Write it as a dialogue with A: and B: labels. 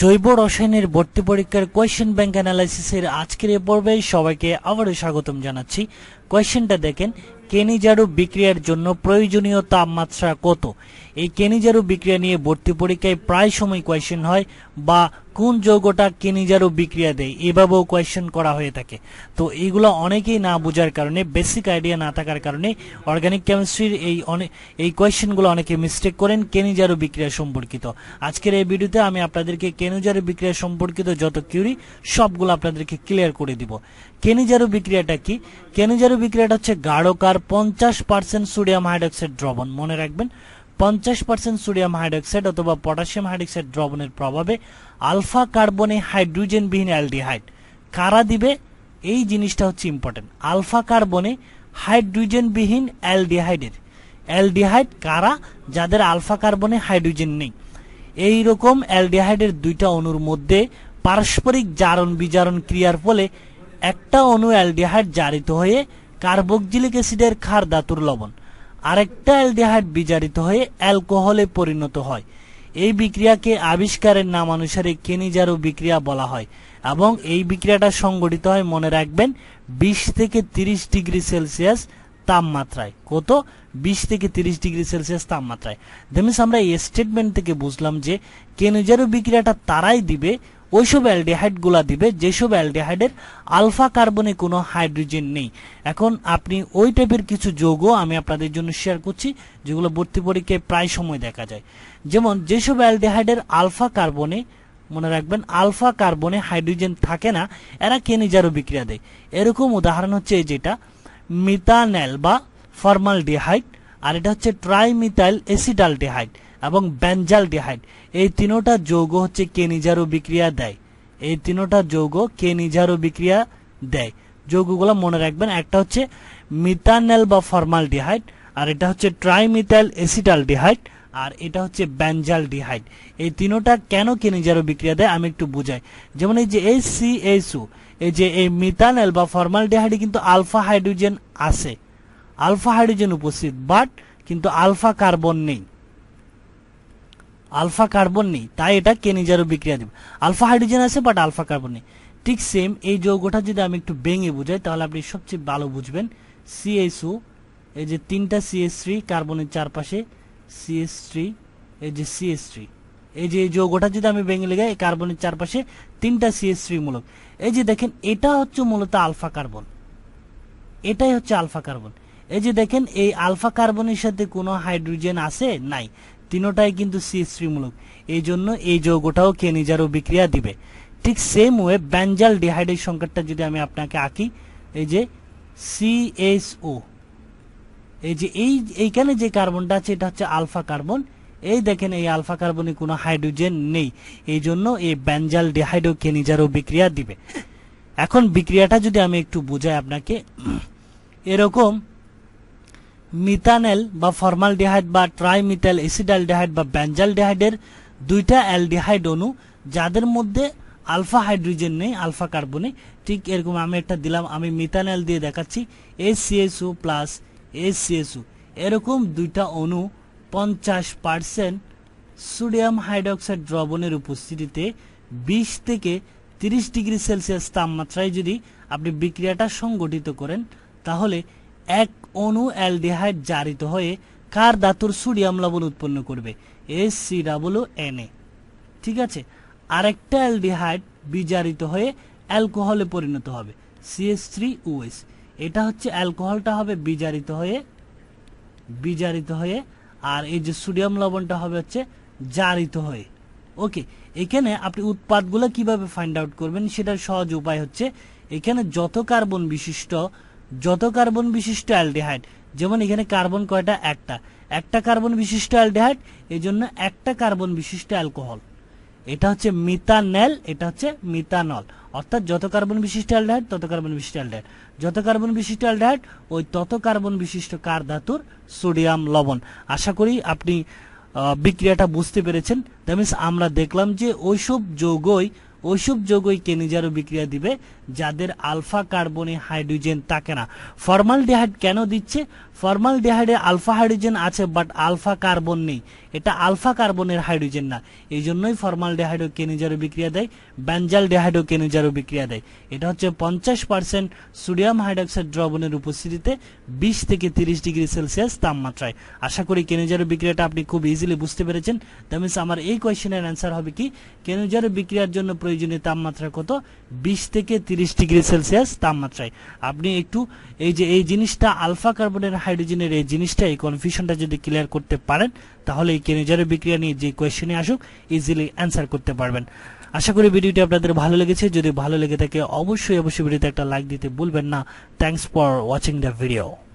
A: জৈব রসায়নের ভর্তি পরীক্ষার কোয়েশ্চেন ব্যাংক অ্যানালাইসিসের আজকের এ পর্বে সবাইকে আবারও স্বাগতম জানাচ্ছি কোয়েশ্চেনটা দেখেন কেনিজারু বিক্রিয়ার জন্য প্রয়োজনীয় তাপমাত্রা কত এই কেনিজারু বিক্রিয়া নিয়ে ভর্তি পরীক্ষায় প্রায় সময় কোয়েশ্চেন হয় বা কোন যৌগটা কেনিজারু বিক্রিয়া দেয় এভাবেও কোয়েশ্চেন করা হয়ে থাকে তো এইগুলো অনেকেই না বোঝার কারণে বেসিক আইডিয়া না থাকার কারণে অর্গানিক কেমিস্ট্রির এই অনেক এই কোয়েশ্চেনগুলো অনেকে মিস্টেক করেন কেনিজারু বিক্রিয়া সম্পর্কিত আজকের এই ভিডিওতে আমি আপনাদেরকে কেনিজারু বিক্রিয়া সম্পর্কিত যত কিউরি সবগুলো আপনাদেরকে ক্লিয়ার করে দিব কেনিজারু বিক্রিয়াটা কি কেনিজারু বিক্রিয়াটা হচ্ছে গাঢ়কার আর পঞ্চাশ পার্সেন্ট সোডিয়াম হাইড্রক্সাইড দ্রবণ মনে রাখবেন পঞ্চাশ পার্সেন্ট সোডিয়াম হাইড্রক্সাইড অথবা পটাশিয়াম হাইড্রক্সাইড দ্রবণের প্রভাবে আলফা কার্বনে হাইড্রোজেনবিহীন অ্যালডিহাইড কারা দিবে এই জিনিসটা হচ্ছে ইম্পর্টেন্ট আলফা কার্বনে হাইড্রোজেনবিহীন অ্যালডিহাইডের অ্যালডিহাইড কারা যাদের আলফা কার্বনে হাইড্রোজেন নেই এই রকম অ্যালডিহাইডের দুইটা অণুর মধ্যে পারস্পরিক জারণ বিজারণ ক্রিয়ার ফলে একটা অণু অ্যালডিহাইড জারিত হয়ে কার্বক্সিলিক অ্যাসিডের ক্ষার ধাতুর লবণ আরেকটা অ্যালডিহাইড বিজারিত হয়ে অ্যালকোহলে পরিণত হয় এই বিক্রিয়াকে আবিষ্কারের নাম অনুসারে কেনিজারু বিক্রিয়া বলা হয় এবং এই বিক্রিয়াটা সংগঠিত হয় মনে রাখবেন ২০ থেকে ৩০ ডিগ্রি সেলসিয়াস তাপমাত্রায় কত ২০ থেকে ৩০ ডিগ্রি সেলসিয়াস তাপমাত্রায় দেমিস আমরা এই স্টেটমেন্ট থেকে বুঝলাম যে কেনিজারু বিক্রিয়াটা তারাই দিবে ওইসব অ্যালডিহাইডগুলা দিবে যেসব অ্যালডিহাইডের আলফা কার্বনে কোনো হাইড্রোজেন নেই এখন আপনি ওই টাইপের কিছু যৌগ আমি আপনাদের জন্য শেয়ার করছি যেগুলো ভর্তি পরীক্ষায় প্রায় সময় দেখা যায় যেমন যেসব অ্যালডিহাইডের আলফা কার্বনে মনে রাখবেন আলফা কার্বনে হাইড্রোজেন থাকে না এরা কেনিজারও বিক্রিয়া দেয় এরকম উদাহরণ হচ্ছে যেটা মিথানল বা ফর্মালডিহাইড আর এটা হচ্ছে ট্রাইমিথাইল অ্যাসিডালডিহাইড এবং ব্যাঞ্জালডিহাইড এই তিনোটা যৌগ হচ্ছে কেনিজারু বিক্রিয়া দেয় এই তিনোটা যৌগ কেনিজারু বিক্রিয়া দেয় যৌগগুলো মনে রাখবেন একটা হচ্ছে মিথানেল বা ফর্মালডিহাইড আর এটা হচ্ছে ট্রাইমিথাইল অ্যাসিডালডিহাইড আর এটা হচ্ছে ব্যাঞ্জালডিহাইড এই তিনোটা কেন কেনিজারু বিক্রিয়া দেয় আমি একটু বুঝাই যেমন এই যে এই সি এই যে এই মিথানেল বা ফর্মালডিহাইডে কিন্তু আলফা হাইড্রোজেন আছে আলফা হাইড্রোজেন উপস্থিত বাট কিন্তু আলফা কার্বন নেই আলফা কার্বন নেই তাই এটা কেনিজারও বিক্রিয়া দেবে আলফা হাইড্রোজেন আছে বাট আলফা কার্বন নেই ঠিক সেম এই যৌগটা যদি আমি একটু বেঙে বুঝাই তাহলে আপনি সবচেয়ে ভালো বুঝবেন সিএসও এই যে তিনটা সিএস থ্রি কার্বনের চারপাশে সিএস থ্রি এই যে সিএস থ্রি এই যে এই যৌগটা যদি আমি বেঙে লেগে এই কার্বনের চারপাশে তিনটা সিএস থ্রি মূলক এই যে দেখেন এটা হচ্ছে মূলত আলফা কার্বন এটাই হচ্ছে আলফা কার্বন এই যে দেখেন এই আলফা কার্বনের সাথে কোনো হাইড্রোজেন আছে নাই তিনোটাই কিন্তু সি শ্রীমূলক এই জন্য এই যৌগটাও কেনিজারও বিক্রিয়া দিবে ঠিক সেম ওয়ে ব্যাঞ্জাল ডিহাইডের সংকটটা যদি আমি আপনাকে আঁকি এই যে সিএসও এই যে এই এইখানে যে কার্বনটা আছে এটা হচ্ছে আলফা কার্বন এই দেখেন এই আলফা কার্বনে কোনো হাইড্রোজেন নেই এই জন্য এই ব্যাঞ্জাল ডিহাইডো কেনিজারও বিক্রিয়া দিবে এখন বিক্রিয়াটা যদি আমি একটু বোঝাই আপনাকে এরকম মিথানেল বা ডিহাইড বা ট্রাইমিথাইল ডিহাইড বা ব্যাঞ্জাল ডিহাইডের দুইটা অ্যালডিহাইড অণু যাদের মধ্যে আলফা হাইড্রোজেন নেই আলফা কার্বনে ঠিক এরকম আমি একটা দিলাম আমি মিথানেল দিয়ে দেখাচ্ছি এসিএসও প্লাস এসিএসও এরকম দুইটা অণু পঞ্চাশ পারসেন্ট সোডিয়াম হাইড্রক্সাইড দ্রবণের উপস্থিতিতে বিশ থেকে তিরিশ ডিগ্রি সেলসিয়াস তাপমাত্রায় যদি আপনি বিক্রিয়াটা সংগঠিত করেন তাহলে এক অনু অ্যালডিহাইড জারিত হয়ে কার ধাতুর সোডিয়াম লবণ উৎপন্ন করবে S C W N A ঠিক আছে আরেকটা অ্যালডিহাইড বিজারিত হয়ে অ্যালকোহলে পরিণত হবে সিএস থ্রি ওএস এটা হচ্ছে অ্যালকোহলটা হবে বিজারিত হয়ে বিজারিত হয়ে আর এই যে সোডিয়াম লবণটা হবে হচ্ছে জারিত হয়ে ওকে এখানে আপনি উৎপাদগুলো কিভাবে ফাইন্ড আউট করবেন সেটার সহজ উপায় হচ্ছে এখানে যত কার্বন বিশিষ্ট যত কার্বন বিশিষ্ট অ্যালডিহাইড যেমন এখানে কার্বন কয়টা একটা একটা কার্বন বিশিষ্ট অ্যালডিহাইড এই জন্য একটা কার্বন বিশিষ্ট অ্যালকোহল এটা হচ্ছে মিথানেল এটা হচ্ছে মিথানল অর্থাৎ যত কার্বন বিশিষ্ট অ্যালডাইড তত কার্বন বিশিষ্ট অ্যালডাইড যত কার্বন বিশিষ্ট অ্যালডাইড ওই তত কার্বন বিশিষ্ট কার ধাতুর সোডিয়াম লবণ আশা করি আপনি বিক্রিয়াটা বুঝতে পেরেছেন দ্যাট মিন্স আমরা দেখলাম যে ওইসব যৌগই ওইসব যৌগইকে নিজেরও বিক্রিয়া দিবে যাদের আলফা কার্বনে হাইড্রোজেন থাকে না ফরমাল ডিহাইড কেন দিচ্ছে ফর্মাল ডিহাইডে আলফা হাইড্রোজেন আছে বাট আলফা কার্বন নেই এটা আলফা কার্বনের হাইড্রোজেন না এই জন্যই ফর্মাল ফর্মালডিহাইডও কেনেজারো বিক্রিয়া দেয় ব্যাঞ্জাল ডিহাইডও কেনেজারো বিক্রিয়া দেয় এটা হচ্ছে পঞ্চাশ পার্সেন্ট সোডিয়াম হাইড্রক্সাইড দ্রবণের উপস্থিতিতে বিশ থেকে তিরিশ ডিগ্রি সেলসিয়াস তাপমাত্রায় আশা করি কেনেজারো বিক্রিয়াটা আপনি খুব ইজিলি বুঝতে পেরেছেন দ্যামিস আমার এই কোয়েশ্চেনের অ্যান্সার হবে কি কেনেজারো বিক্রিয়ার জন্য প্রয়োজনীয় তাপমাত্রা কত বিশ থেকে তিরিশ ডিগ্রি সেলসিয়াস তাপমাত্রায় আপনি একটু এই যে এই জিনিসটা আলফা কার্বনের হাইড্রোজেনের এই জিনিসটা এই কনফিউশনটা যদি ক্লিয়ার করতে পারেন তাহলে এই কেনেজারের বিক্রিয়া নিয়ে যে কোয়েশ্চেনে আসুক ইজিলি অ্যান্সার করতে পারবেন আশা করি ভিডিওটি আপনাদের ভালো লেগেছে যদি ভালো লেগে থাকে অবশ্যই অবশ্যই ভিডিওতে একটা লাইক দিতে ভুলবেন না thanks for watching the video